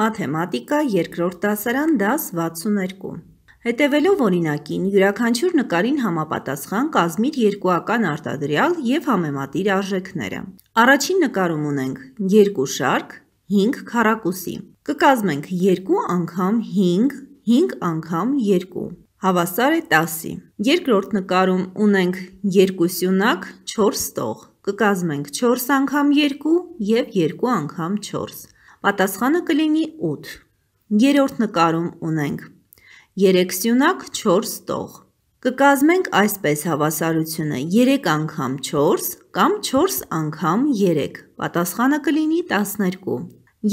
մաթեմատիկա երկրորդ դասարան դաս 62։ Հետևելով օրինակին, յուրաքանչյուր նկարին համապատասխան կազմիր երկուական արտադրյալ եւ համեմատիր արժեքները։ Առաջին նկարում ունենք երկու շարք 5 քառակուսի։ Կկազմենք 2 անգամ 5, 5 անգամ 2 հավասար է 10-ի։ Երկրորդ նկարում ունենք 2 սյունակ 4 ստող։ Կկազմենք 4 անգամ 2 եւ 2 անգամ 4։ Պատասխանը կլինի 8։ Երորդ նկարում ունենք 3 սյունակ 4 տող։ Կկազմենք այսպես հավասարությունը 3 անգամ 4 կամ 4 անգամ 3։ Պատասխանը կլինի 12։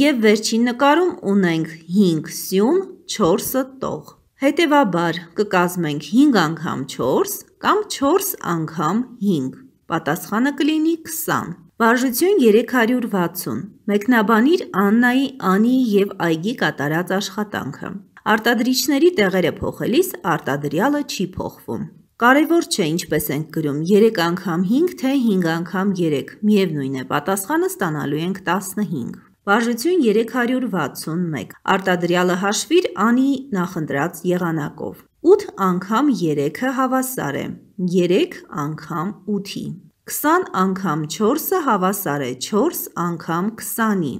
Եվ վերջին նկարում ունենք 5 սյուն 4-ը տող։ Հետևաբար կկազմենք 5 անգամ 4 կամ 4 անգամ 5։ Պատասխանը կլինի 20։ Վարժություն 360, մեկնաբանիր Աննայի, Անի և այգի կատարած աշխատանքը։ Արտադրիչների տեղերը փոխելիս արտադրյալը չի փոխվում։ Կարևոր չէ ինչպես ենք գրում 3 անգամ 5 թե 5 անգամ 3, միևնույն է, պատասխանը ստանալու ենք 15։ Վարժություն 361, արտադրյալը հաշվիր անի նախնդրած եղանակով։ 8 անգամ 3-ը հավասար է, 3 անգամ 8-ի։ 20 անգամ 4-ը հավասար է 4 անգամ 20-ի։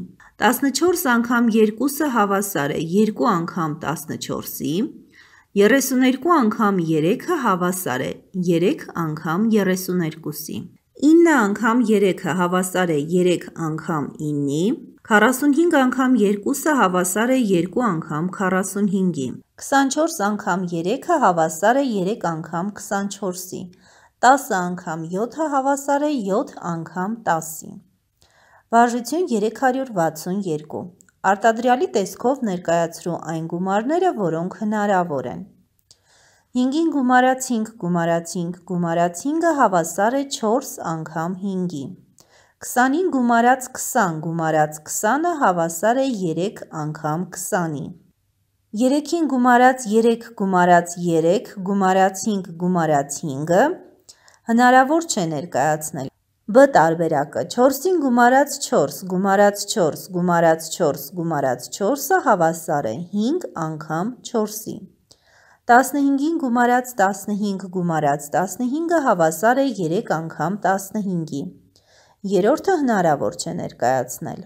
14 անգամ 2-ը հավասար է 2 անգամ 14-ի։ 32 անգամ 3-ը հավասար է 3 անգամ 32-ի։ 9 անգամ 3-ը հավասար է 3 անգամ 9-ի։ 45 անգամ 2-ը հավասար է 2 անգամ 45-ի։ 24 անգամ 3-ը հավասար է 3 անգամ 24-ի։ 10 անգամ 7-ը հավասար է 7 անգամ 10-ին։ Վարժություն 362։ Արտադրյալի տեսքով ներկայացրու այն գումարները, որոնք հնարավոր են։ 5-ին գումարացինք, գումարացինք, գումարացինքը հավասար է 4 անգամ 5-ին։ 20-ին գումարած 20, գումարած 20-ը հավասար է 3 անգամ 20-ին։ 3-ին գումարած 3 գումարած 3 գումարացինք գումարացինքը հնարավոր չէ ներկայացնել։ Բ տարբերակը 4-ին գումարած 4, գումարած 4, գումարած 4, գումարած 4-ը հավասար է 5 անգամ 4-ի։ 15-ին գումարած 15 գումարած 15-ը հավասար է 3 անգամ 15-ի։ Երորդը հնարավոր չէ ներկայացնել։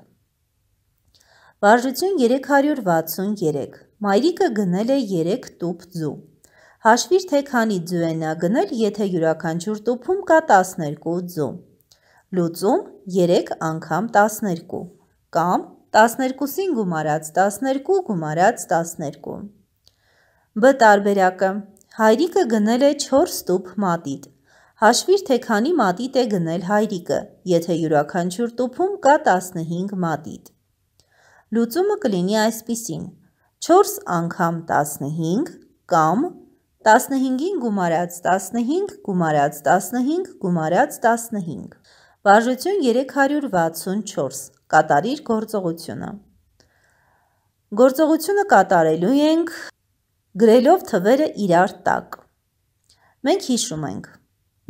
Վարժություն 363։ Մայրիկը գնել է 3 տուփ ձու։ Հաշվիր, թե քանի ձու է նա գնել, եթե յուրաքանչյուր տուփում կա 12 ձու։ Լուծում 3 անգամ 12 կամ 12-ին գումարած 12 գումարած 12։ Բ տարբերակը Հայրիկը գնել է 4 տուփ մատիտ։ Հաշվիր, թե քանի մատիտ է գնել հայրիկը, եթե յուրաքանչյուր տուփում կա 15 մատիտ։ Լուծումը կլինի այսպիսին. 4 անգամ 15 կամ 15-ին գումարած 15 գումարած 15 գումարած 15։ Վարժություն 364։ Կատարիր գործողությունը։ Գործողությունը կատարելու ենք գրելով թվերը իրար տակ։ Մենք հիշում ենք։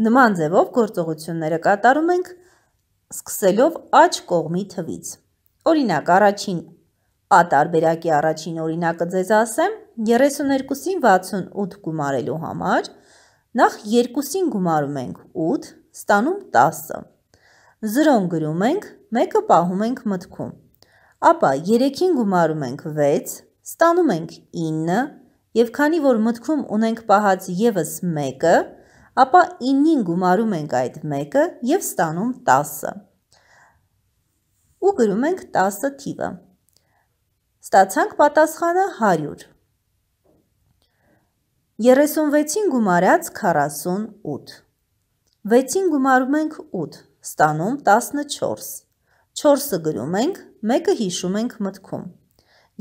Նման ձևով գործողությունները կատարում ենք սկսելով աջ կողմի թվից։ Օրինակ, առաջին Ատարբերակի առաջին օրինակը ձեզ ասեմ, 32-ին 68 գումարելու համար նախ 2-ին գումարում ենք 8, ստանում 10-ը։ 0-ն գրում ենք, 1-ը պահում ենք մտքում։ Ապա 3-ին գումարում ենք 6, ստանում ենք 9, եւ քանի որ մտքում ունենք պահած եւս 1-ը, ապա 9-ին գումարում ենք այդ 1-ը եւ ստանում 10-ը։ Ու գրում ենք 10 թիվը։ 10 Ստացանք պատասխանը 100։ 36-ին գումարած 48։ 6-ին գումարում ենք 8, ստանում 14։ 4-ը գրում ենք, 1-ը հիշում ենք մտքում։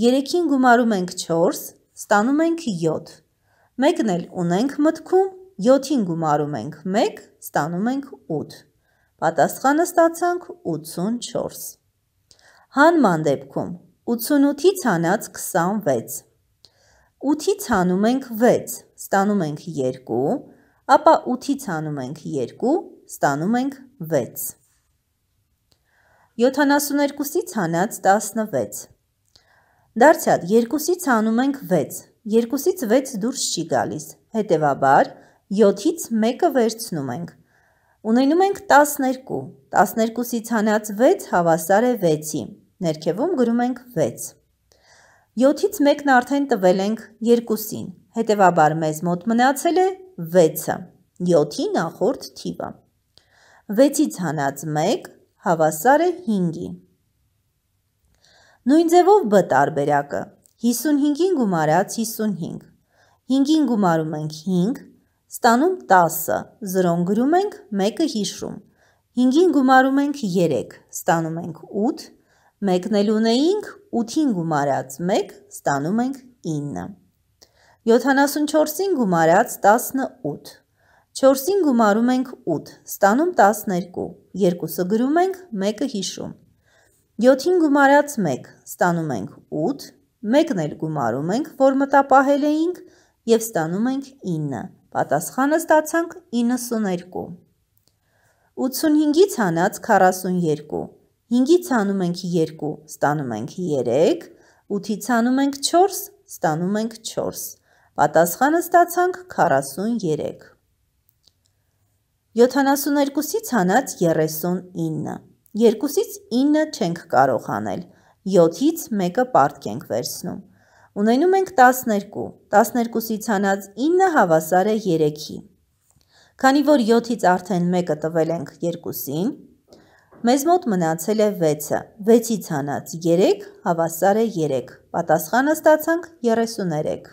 3-ին գումարում ենք 4, ստանում ենք 7։ 1-ն էլ ունենք մտքում, 7-ին գումարում ենք 1, ստանում ենք 8։ Պատասխանը ստացանք 84։ Հանման դեպքում 88-ից հանած 26։ 8-ից հանում ենք 6, ստանում ենք 2, ապա 8-ից հանում ենք 2, ստանում ենք 6։ 72-ից հանած 16։ Դարձյալ 2-ից հանում ենք 6, 2-ից 6 դուրս չի գալիս, հետևաբար 7-ից 1-ը վերցնում ենք, ունենում ենք 12, 12-ից հանած 6 հավասար է 6-ի, Ներքևում գրում ենք 6։ 7-ից մեկն արդեն տվել ենք 2-ին, հետևաբար մեզ մոտ մնացել է 6-ը, 7-ի նախորդ թիվը։ 6-ից հանած 1 հավասար է 5-ի։ Նույն ձևով B տարբերակը 55-ին գումարած 55։ 5-ին գումարում ենք 5, ստանում 10-ը, 0 գրում ենք, 1-ը հիշում։ 5-ին գումարում ենք 3, ստանում ենք 8, Մեկն էլ ունեինք 8-ին գումարած 1 ստանում ենք 9։ 74-ին գումարած 18։ 4-ին գումարում ենք 8, ստանում 12, 2-ը գրում ենք, 1-ը հիշում։ 7-ին գումարած 1, ստանում ենք 8, 1-ն էլ գումարում ենք, որ մտապահել էինք եւ ստանում ենք 9։ Պատասխանը ստացանք 92։ 85-ից հանած 42, 5-ից անում ենք 2, ստանում ենք 3, 8-ից անում ենք 4, ստանում ենք 4։ Պատասխանը ստացանք 43։ 72-ից հանած 39։ 2-ից 9 չենք կարող անել, 7-ից 1-ը պարտք ենք վերցնում։ Ունենում ենք 12, 12-ից հանած 9 հավասար է 3-ի։ Քանի որ 7-ից արդեն 1-ը տվել ենք 2-ին, Մեզ մոտ մնացել է 6-ը, 6-ից հանած 3 հավասար է 3։ Պատասխանը ստացանք 33։